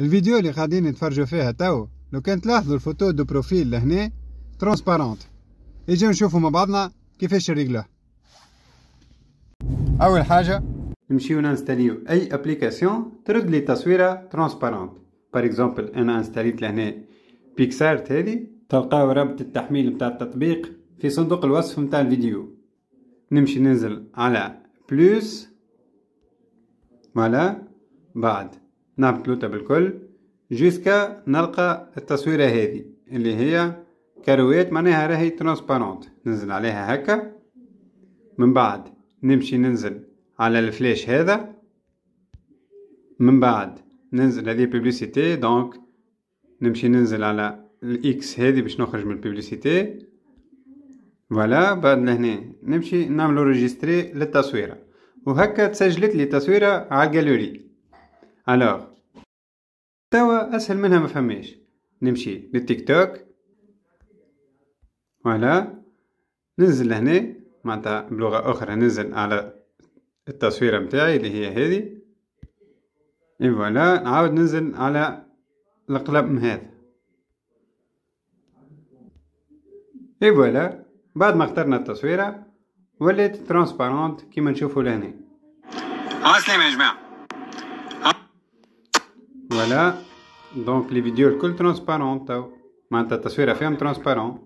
الفيديو اللي قاعدين نتفرجوا فيها تو لو كان تلاحظوا الفوتو دو بروفيل لهنا ترونسبارونت يجيو نشوفوا مع بعضنا كيفاش نريقلوه اول حاجه نمشيو نانستاليو اي ابليكاسيون ترد لي تصويره ترونسبارونت بار اكزومبل انا انستاليت لهنا بيكسارت هذه تلقاو رابط التحميل متاع التطبيق في صندوق الوصف متاع الفيديو نمشي ننزل على بلوس ولا بعد نابتلوتها بالكل جيسكا نلقى التصويرة هذه اللي هي كرويات معناها راهي ترانسبارونت ننزل عليها هكا من بعد نمشي ننزل على الفلاش هذا من بعد ننزل هذه بيبليسيتي دونك نمشي ننزل على الاكس هذه باش نخرج من البيبليسيتي فوالا بعد لهنا نمشي نعملو ريجستري للتصويره وهكا تسجلت لي تصويره على الجاليري الوغ توا اسهل منها ما فماش نمشي للتيك توك فوالا ننزل لهنا معناتها بلغه اخرى ننزل على التصويره متاعي اللي هي هذه اي فوالا نعاود ننزل على القلم هذا اي فوالا بعد ما اخترنا التصويره ولات ترانسبارونت كيما نشوفو لهنا عسلامة يا جماعه Voilà, donc les vidéos sont transparentes معناتها la ferme transparent